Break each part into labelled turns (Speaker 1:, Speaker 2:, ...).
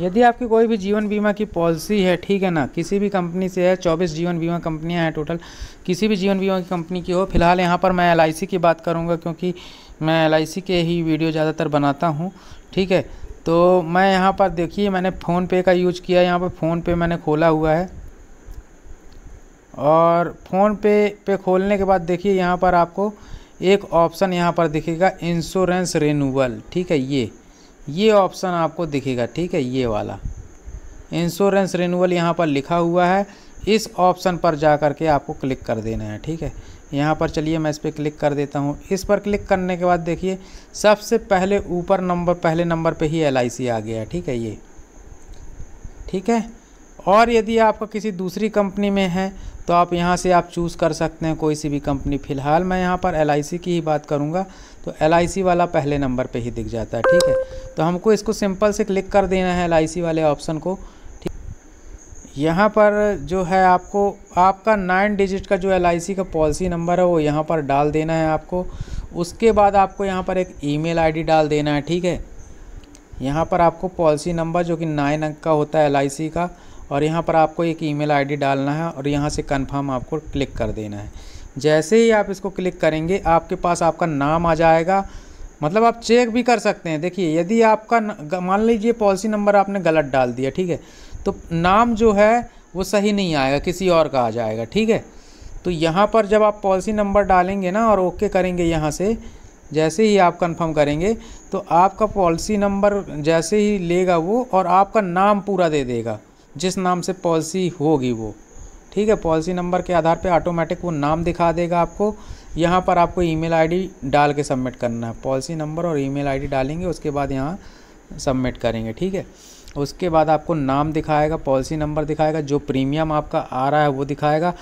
Speaker 1: यदि आपकी कोई भी जीवन बीमा की पॉलिसी है ठीक है ना किसी भी कंपनी से है चौबीस जीवन बीमा कंपनियां हैं टोटल किसी भी जीवन बीमा की कंपनी की हो फिलहाल यहाँ पर मैं एल की बात करूँगा क्योंकि मैं एल के ही वीडियो ज़्यादातर बनाता हूँ ठीक है तो मैं यहाँ पर देखिए मैंने फ़ोनपे का यूज किया यहाँ पर फ़ोनपे मैंने खोला हुआ है और फ़ोन पे पे खोलने के बाद देखिए यहाँ पर आपको एक ऑप्शन यहाँ पर दिखेगा इंश्योरेंस रिनूवल ठीक है ये ये ऑप्शन आपको दिखेगा ठीक है ये वाला इंश्योरेंस रिन्यूअल यहाँ पर लिखा हुआ है इस ऑप्शन पर जा कर के आपको क्लिक कर देना है ठीक है यहाँ पर चलिए मैं इस पर क्लिक कर देता हूँ इस पर क्लिक करने के बाद देखिए सबसे पहले ऊपर नंबर पहले नंबर पे ही एल आ गया ठीक है ये ठीक है और यदि आपका किसी दूसरी कंपनी में है तो आप यहाँ से आप चूज़ कर सकते हैं कोई सी भी कंपनी फ़िलहाल मैं यहाँ पर एल की ही बात करूँगा तो एल वाला पहले नंबर पे ही दिख जाता है ठीक है तो हमको इसको सिंपल से क्लिक कर देना है एल वाले ऑप्शन को ठीक यहाँ पर जो है आपको आपका नाइन डिजिट का जो एल का पॉलिसी नंबर है वो यहाँ पर डाल देना है आपको उसके बाद आपको यहाँ पर एक ईमेल आईडी डाल देना है ठीक है यहाँ पर आपको पॉलिसी नंबर जो कि नाइन अंक का होता है एल का और यहाँ पर आपको एक ईमेल आईडी डालना है और यहाँ से कन्फर्म आपको क्लिक कर देना है जैसे ही आप इसको क्लिक करेंगे आपके पास आपका नाम आ जाएगा मतलब आप चेक भी कर सकते हैं देखिए यदि आपका मान लीजिए पॉलिसी नंबर आपने गलत डाल दिया ठीक है तो नाम जो है वो सही नहीं आएगा किसी और का आ जाएगा ठीक है तो यहाँ पर जब आप पॉलिसी नंबर डालेंगे ना और ओके करेंगे यहाँ से जैसे ही आप कंफर्म करेंगे तो आपका पॉलिसी नंबर जैसे ही लेगा वो और आपका नाम पूरा दे देगा जिस नाम से पॉलिसी होगी वो ठीक है पॉलिसी नंबर के आधार पे ऑटोमेटिक वो नाम दिखा देगा आपको यहाँ पर आपको ईमेल आईडी डाल के सबमिट करना है पॉलिसी नंबर और ईमेल आईडी डालेंगे उसके बाद यहाँ सबमिट करेंगे ठीक है उसके बाद आपको नाम दिखाएगा पॉलिसी नंबर दिखाएगा जो प्रीमियम आपका आ रहा है वो दिखाएगा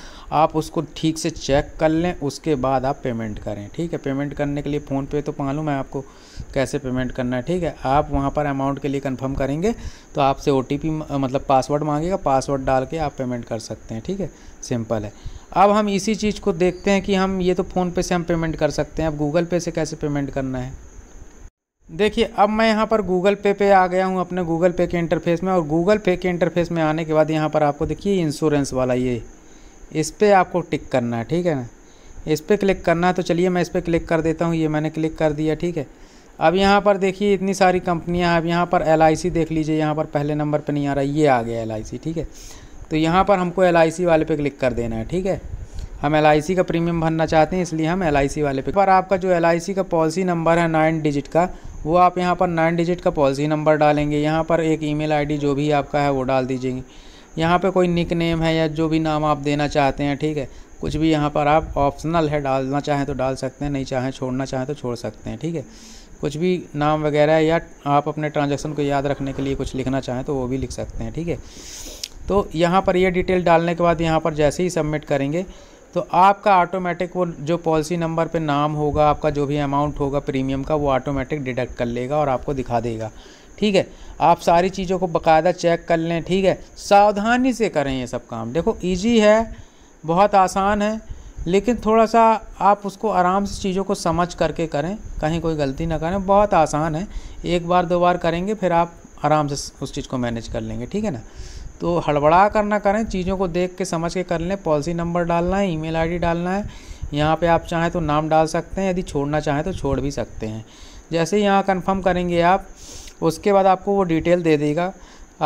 Speaker 1: आप उसको ठीक से चेक कर लें उसके बाद आप पेमेंट करें ठीक है पेमेंट करने के लिए फ़ोनपे तो मालूम है आपको कैसे पेमेंट करना है ठीक है आप वहाँ पर अमाउंट के लिए कन्फर्म करेंगे तो आपसे ओ मतलब पासवर्ड मांगेगा पासवर्ड डाल के आप पेमेंट कर सकते हैं ठीक है सिंपल है अब हम इसी चीज़ को देखते हैं कि हम ये तो फ़ोनपे से हम पेमेंट कर सकते हैं अब गूगल पे से कैसे पेमेंट करना है देखिए अब मैं यहाँ पर गूगल पे पे आ गया हूँ अपने गूगल पे के इंटरफेस में और गूगल पे के इंटरफेस में आने के बाद यहाँ पर आपको देखिए इंश्योरेंस वाला ये इस पर आपको टिक करना है ठीक है ना इस पर क्लिक करना है तो चलिए मैं इस पर क्लिक कर देता हूँ ये मैंने क्लिक कर दिया ठीक है अब यहाँ पर देखिए इतनी सारी कंपनियाँ हैं अब यहाँ पर एल देख लीजिए यहाँ पर पहले नंबर पर नहीं आ रहा ये आ गया एल ठीक है तो यहाँ पर हमको एल वाले पर क्लिक कर देना है ठीक है हम एल का प्रीमियम भरना चाहते हैं इसलिए हम एल वाले पे पर आपका जो एल का पॉलिसी नंबर है नाइन डिजिट का वो आप यहाँ पर नाइन डिजिट का पॉलिसी नंबर डालेंगे यहाँ पर एक ईमेल आईडी जो भी आपका है वो डाल दीजिएंगे यहाँ पे कोई निक नेम है या जो भी नाम आप देना चाहते हैं ठीक है कुछ भी यहाँ पर आप ऑप्शनल है डालना चाहें तो डाल सकते हैं नहीं चाहें छोड़ना चाहें तो छोड़ सकते हैं ठीक है कुछ भी नाम वगैरह या आप अपने ट्रांजेक्शन को याद रखने के लिए कुछ लिखना चाहें तो वो भी लिख सकते हैं ठीक है तो यहाँ पर यह डिटेल डालने के बाद यहाँ पर जैसे ही सबमिट करेंगे तो आपका ऑटोमेटिक वो जो पॉलिसी नंबर पे नाम होगा आपका जो भी अमाउंट होगा प्रीमियम का वो ऑटोमेटिक डिडक्ट कर लेगा और आपको दिखा देगा ठीक है आप सारी चीज़ों को बकायदा चेक कर लें ठीक है सावधानी से करें ये सब काम देखो ईजी है बहुत आसान है लेकिन थोड़ा सा आप उसको आराम से चीज़ों को समझ करके करें कहीं कोई गलती ना करें बहुत आसान है एक बार दो बार करेंगे फिर आप आराम से उस चीज़ को मैनेज कर लेंगे ठीक है ना तो हड़बड़ा कर ना करें चीज़ों को देख के समझ के कर लें पॉलिसी नंबर डालना है ईमेल आईडी डालना है यहाँ पे आप चाहें तो नाम डाल सकते हैं यदि छोड़ना चाहें तो छोड़ भी सकते हैं जैसे यहाँ कंफर्म करेंगे आप उसके बाद आपको वो डिटेल दे देगा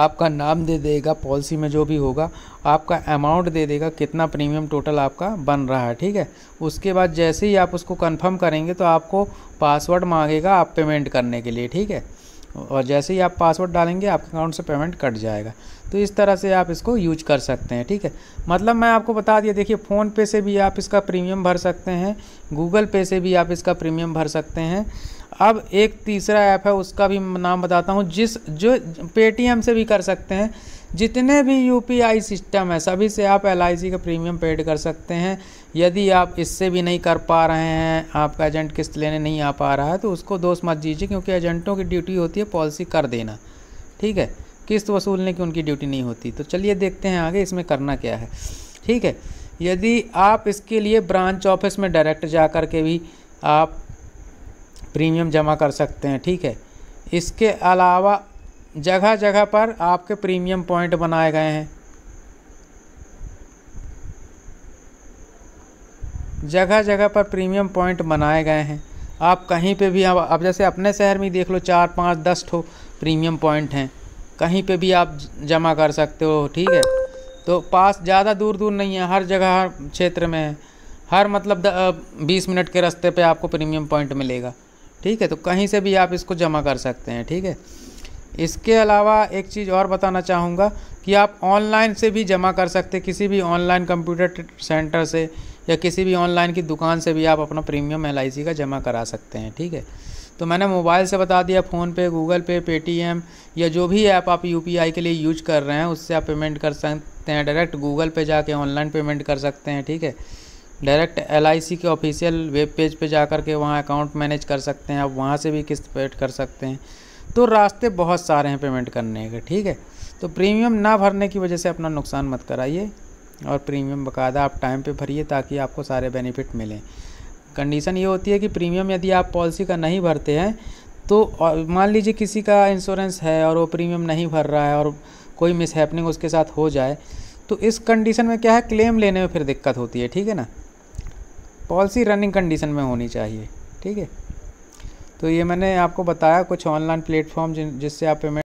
Speaker 1: आपका नाम दे देगा पॉलिसी में जो भी होगा आपका अमाउंट दे देगा कितना प्रीमियम टोटल आपका बन रहा है ठीक है उसके बाद जैसे ही आप उसको कंफर्म करेंगे तो आपको पासवर्ड मांगेगा आप पेमेंट करने के लिए ठीक है और जैसे ही आप पासवर्ड डालेंगे आपके अकाउंट से पेमेंट कट जाएगा तो इस तरह से आप इसको यूज कर सकते हैं ठीक है मतलब मैं आपको बता दिया देखिए फ़ोन पे से भी आप इसका प्रीमियम भर सकते हैं गूगल पे से भी आप इसका प्रीमियम भर सकते हैं अब एक तीसरा ऐप है उसका भी नाम बताता हूँ जिस जो पेटीएम से भी कर सकते हैं जितने भी यू सिस्टम है सभी से आप एल का प्रीमियम पेड कर सकते हैं यदि आप इससे भी नहीं कर पा रहे हैं आपका एजेंट किस्त लेने नहीं आ पा रहा है तो उसको दोष मत दीजिए क्योंकि एजेंटों की ड्यूटी होती है पॉलिसी कर देना ठीक है किस्त वसूलने की उनकी ड्यूटी नहीं होती तो चलिए देखते हैं आगे इसमें करना क्या है ठीक है यदि आप इसके लिए ब्रांच ऑफिस में डायरेक्ट जा कर के भी आप प्रीमियम जमा कर सकते हैं ठीक है इसके अलावा जगह जगह पर आपके प्रीमियम पॉइंट बनाए गए हैं जगह जगह पर प्रीमियम पॉइंट बनाए गए हैं आप कहीं पे भी आप जैसे अपने शहर में देख लो चार पाँच दस ठो प्रीमियम पॉइंट हैं कहीं पे भी आप जमा कर सकते हो ठीक है तो पास ज़्यादा दूर दूर नहीं है हर जगह हर क्षेत्र में है हर मतलब बीस मिनट के रास्ते पे आपको प्रीमियम पॉइंट मिलेगा ठीक है तो कहीं से भी आप इसको जमा कर सकते हैं ठीक है इसके अलावा एक चीज़ और बताना चाहूँगा कि आप ऑनलाइन से भी जमा कर सकते किसी भी ऑनलाइन कंप्यूटर सेंटर से या किसी भी ऑनलाइन की दुकान से भी आप अपना प्रीमियम एल का जमा करा सकते हैं ठीक है तो मैंने मोबाइल से बता दिया फ़ोन पे गूगल पे पेटीएम या जो भी ऐप आप यू के लिए यूज कर रहे हैं उससे आप पेमेंट कर सकते हैं डायरेक्ट गूगल पे जाके ऑनलाइन पेमेंट कर सकते हैं ठीक है डायरेक्ट एल के ऑफिशियल वेब पेज पे जा कर के वहाँ अकाउंट मैनेज कर सकते हैं आप वहाँ से भी किस्त पेड कर सकते हैं तो रास्ते बहुत सारे हैं पेमेंट करने के ठीक है तो प्रीमियम ना भरने की वजह से अपना नुकसान मत कराइए और प्रीमियम बकायदा आप टाइम पे भरिए ताकि आपको सारे बेनिफिट मिलें कंडीशन ये होती है कि प्रीमियम यदि आप पॉलिसी का नहीं भरते हैं तो मान लीजिए किसी का इंश्योरेंस है और वो प्रीमियम नहीं भर रहा है और कोई मिस हैपनिंग उसके साथ हो जाए तो इस कंडीशन में क्या है क्लेम लेने में फिर दिक्कत होती है ठीक है ना पॉलिसी रनिंग कंडीशन में होनी चाहिए ठीक है तो ये मैंने आपको बताया कुछ ऑनलाइन प्लेटफॉर्म जिससे आप पेमेंट